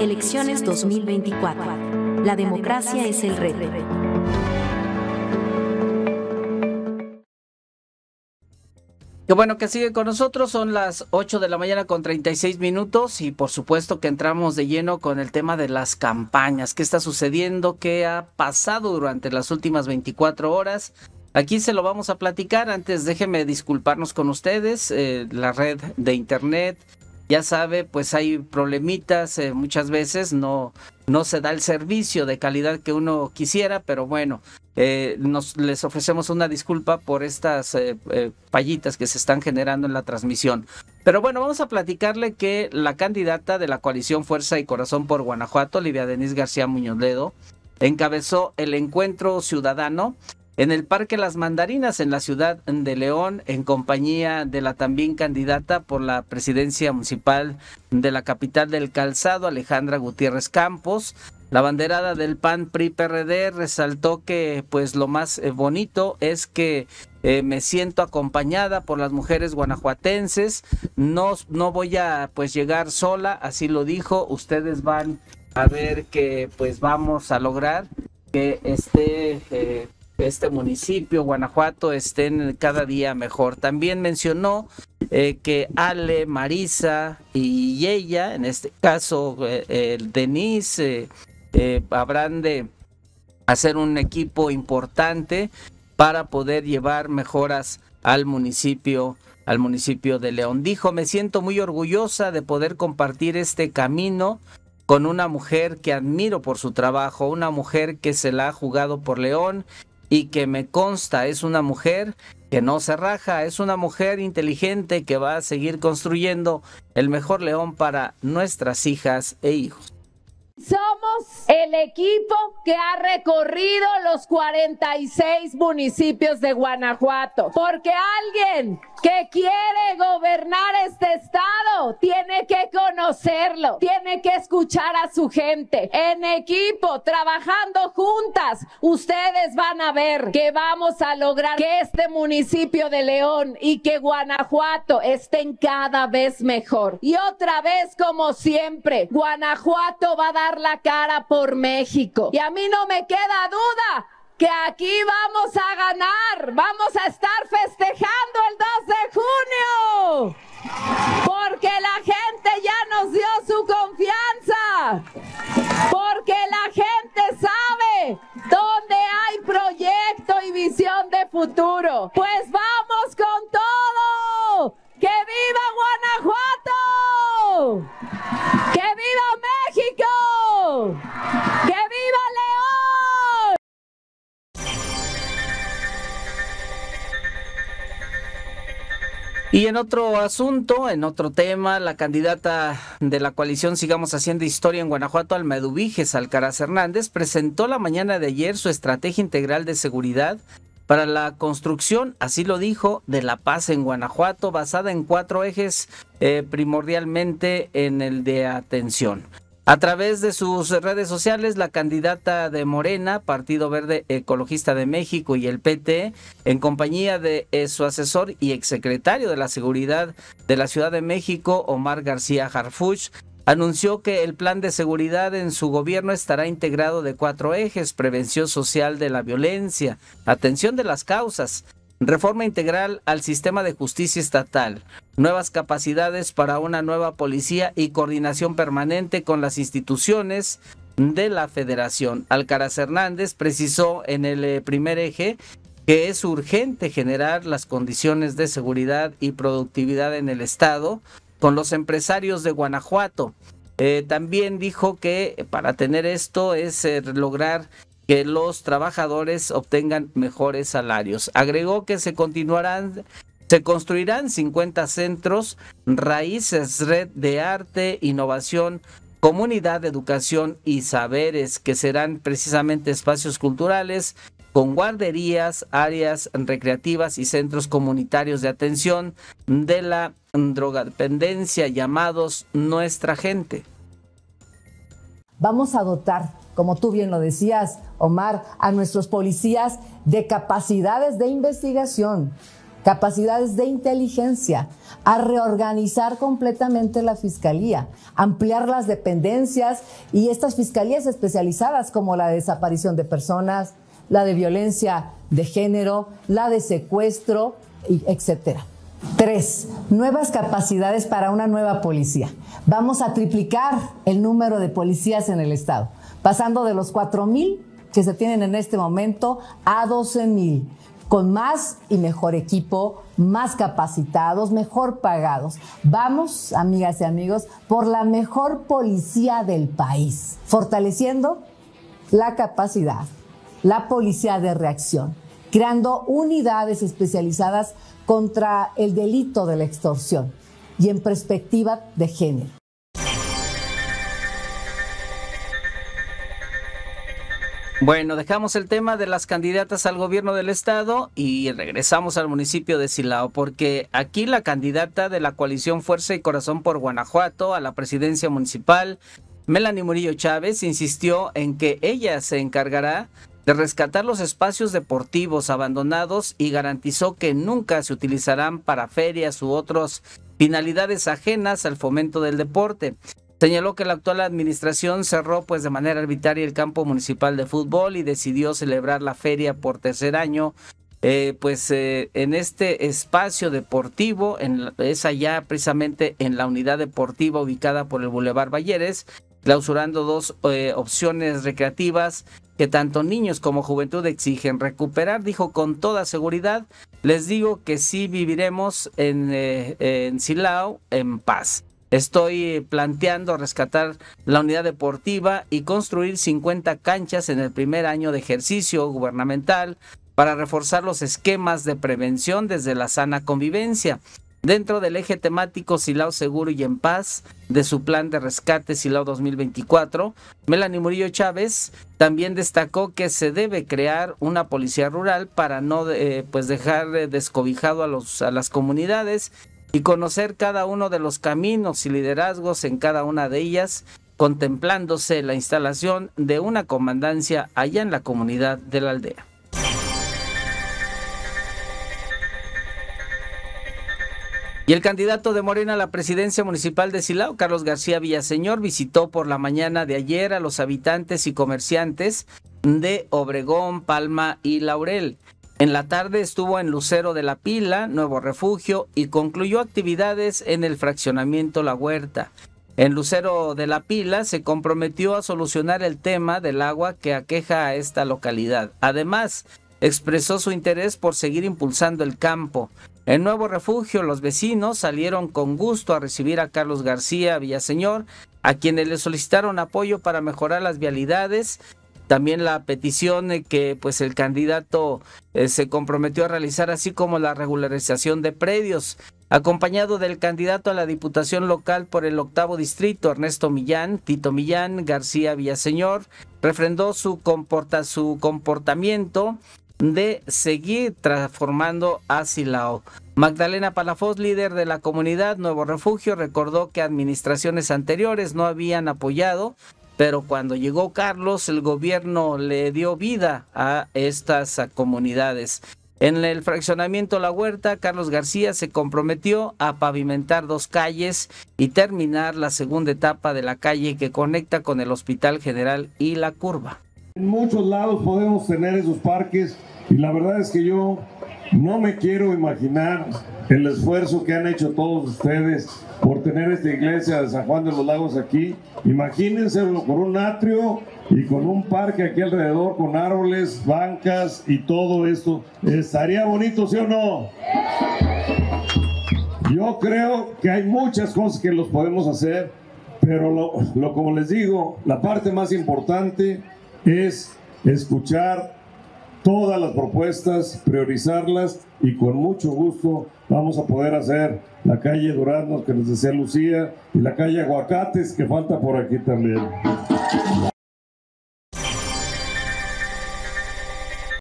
Elecciones 2024. La democracia es el reto. Qué bueno que sigue con nosotros, son las 8 de la mañana con 36 minutos y por supuesto que entramos de lleno con el tema de las campañas, qué está sucediendo, qué ha pasado durante las últimas 24 horas. Aquí se lo vamos a platicar, antes déjenme disculparnos con ustedes, eh, la red de internet, ya sabe, pues hay problemitas eh, muchas veces, no, no se da el servicio de calidad que uno quisiera, pero bueno, eh, nos, les ofrecemos una disculpa por estas eh, fallitas que se están generando en la transmisión. Pero bueno, vamos a platicarle que la candidata de la coalición Fuerza y Corazón por Guanajuato, Olivia Denise García Muñoz Ledo, encabezó el encuentro ciudadano en el Parque Las Mandarinas en la ciudad de León en compañía de la también candidata por la presidencia municipal de la capital del calzado Alejandra Gutiérrez Campos. La banderada del PAN PRI PRD resaltó que pues lo más eh, bonito es que eh, me siento acompañada por las mujeres guanajuatenses, no, no voy a pues llegar sola, así lo dijo, ustedes van a ver que pues vamos a lograr que esté eh, este municipio, Guanajuato, estén cada día mejor. También mencionó eh, que Ale, Marisa y ella, en este caso eh, el Denise, eh, habrán de hacer un equipo importante para poder llevar mejoras al municipio al municipio de León. Dijo, me siento muy orgullosa de poder compartir este camino con una mujer que admiro por su trabajo, una mujer que se la ha jugado por León y que me consta es una mujer que no se raja, es una mujer inteligente que va a seguir construyendo el mejor león para nuestras hijas e hijos. Somos el equipo que ha recorrido los 46 municipios de Guanajuato, porque alguien que quiere gobernar este estado tiene que conocerlo, tiene que escuchar a su gente en equipo, trabajando juntas. Ustedes van a ver que vamos a lograr que este municipio de León y que Guanajuato estén cada vez mejor. Y otra vez, como siempre, Guanajuato va a dar la cara por México. Y a mí no me queda duda que aquí vamos a ganar, vamos a estar festejando el 2 de junio, porque la gente ya nos dio su confianza, porque la gente sabe dónde hay proyecto y visión de futuro. Pues vamos Y en otro asunto, en otro tema, la candidata de la coalición Sigamos Haciendo Historia en Guanajuato, Almedu Alcaraz Hernández, presentó la mañana de ayer su estrategia integral de seguridad para la construcción, así lo dijo, de la paz en Guanajuato, basada en cuatro ejes, eh, primordialmente en el de atención a través de sus redes sociales, la candidata de Morena, Partido Verde Ecologista de México y el PT, en compañía de eh, su asesor y exsecretario de la Seguridad de la Ciudad de México, Omar García Harfuch, anunció que el plan de seguridad en su gobierno estará integrado de cuatro ejes, prevención social de la violencia, atención de las causas, Reforma integral al sistema de justicia estatal, nuevas capacidades para una nueva policía y coordinación permanente con las instituciones de la federación. Alcaraz Hernández precisó en el eh, primer eje que es urgente generar las condiciones de seguridad y productividad en el Estado con los empresarios de Guanajuato. Eh, también dijo que para tener esto es eh, lograr que los trabajadores obtengan mejores salarios. Agregó que se continuarán se construirán 50 centros, raíces, red de arte, innovación, comunidad, educación y saberes, que serán precisamente espacios culturales con guarderías, áreas recreativas y centros comunitarios de atención de la drogadependencia llamados Nuestra Gente. Vamos a dotar como tú bien lo decías, Omar, a nuestros policías de capacidades de investigación, capacidades de inteligencia, a reorganizar completamente la fiscalía, ampliar las dependencias y estas fiscalías especializadas como la de desaparición de personas, la de violencia de género, la de secuestro, etcétera. Tres, nuevas capacidades para una nueva policía. Vamos a triplicar el número de policías en el Estado pasando de los 4 mil que se tienen en este momento a 12 mil con más y mejor equipo, más capacitados, mejor pagados. Vamos, amigas y amigos, por la mejor policía del país, fortaleciendo la capacidad, la policía de reacción, creando unidades especializadas contra el delito de la extorsión y en perspectiva de género Bueno, dejamos el tema de las candidatas al gobierno del estado y regresamos al municipio de Silao, porque aquí la candidata de la coalición Fuerza y Corazón por Guanajuato a la presidencia municipal, Melanie Murillo Chávez, insistió en que ella se encargará de rescatar los espacios deportivos abandonados y garantizó que nunca se utilizarán para ferias u otras finalidades ajenas al fomento del deporte. Señaló que la actual administración cerró pues de manera arbitraria el campo municipal de fútbol y decidió celebrar la feria por tercer año eh, pues eh, en este espacio deportivo, en, es allá precisamente en la unidad deportiva ubicada por el Boulevard Valleres, clausurando dos eh, opciones recreativas que tanto niños como juventud exigen recuperar, dijo con toda seguridad, les digo que sí viviremos en Silao en paz. Estoy planteando rescatar la unidad deportiva y construir 50 canchas en el primer año de ejercicio gubernamental para reforzar los esquemas de prevención desde la sana convivencia. Dentro del eje temático Silao Seguro y en Paz de su plan de rescate Silao 2024, Melanie Murillo Chávez también destacó que se debe crear una policía rural para no eh, pues dejar eh, descobijado a, los, a las comunidades y conocer cada uno de los caminos y liderazgos en cada una de ellas, contemplándose la instalación de una comandancia allá en la comunidad de la aldea. Y el candidato de Morena a la presidencia municipal de Silao, Carlos García Villaseñor, visitó por la mañana de ayer a los habitantes y comerciantes de Obregón, Palma y Laurel en la tarde estuvo en Lucero de la Pila, Nuevo Refugio, y concluyó actividades en el fraccionamiento La Huerta. En Lucero de la Pila se comprometió a solucionar el tema del agua que aqueja a esta localidad. Además, expresó su interés por seguir impulsando el campo. En Nuevo Refugio, los vecinos salieron con gusto a recibir a Carlos García Villaseñor, a quienes le solicitaron apoyo para mejorar las vialidades también la petición que pues el candidato eh, se comprometió a realizar, así como la regularización de predios. Acompañado del candidato a la Diputación Local por el octavo distrito, Ernesto Millán, Tito Millán, García Villaseñor, refrendó su, comporta, su comportamiento de seguir transformando a Silao. Magdalena palafoz líder de la comunidad Nuevo Refugio, recordó que administraciones anteriores no habían apoyado pero cuando llegó Carlos, el gobierno le dio vida a estas comunidades. En el fraccionamiento La Huerta, Carlos García se comprometió a pavimentar dos calles y terminar la segunda etapa de la calle que conecta con el Hospital General y la curva. En muchos lados podemos tener esos parques y la verdad es que yo no me quiero imaginar el esfuerzo que han hecho todos ustedes por tener esta iglesia de San Juan de los Lagos aquí. Imagínenselo, con un atrio y con un parque aquí alrededor, con árboles, bancas y todo esto. Estaría bonito, ¿sí o no? Yo creo que hay muchas cosas que los podemos hacer, pero lo, lo como les digo, la parte más importante es escuchar todas las propuestas, priorizarlas y con mucho gusto vamos a poder hacer la calle Duraznos que nos decía Lucía y la calle Aguacates que falta por aquí también.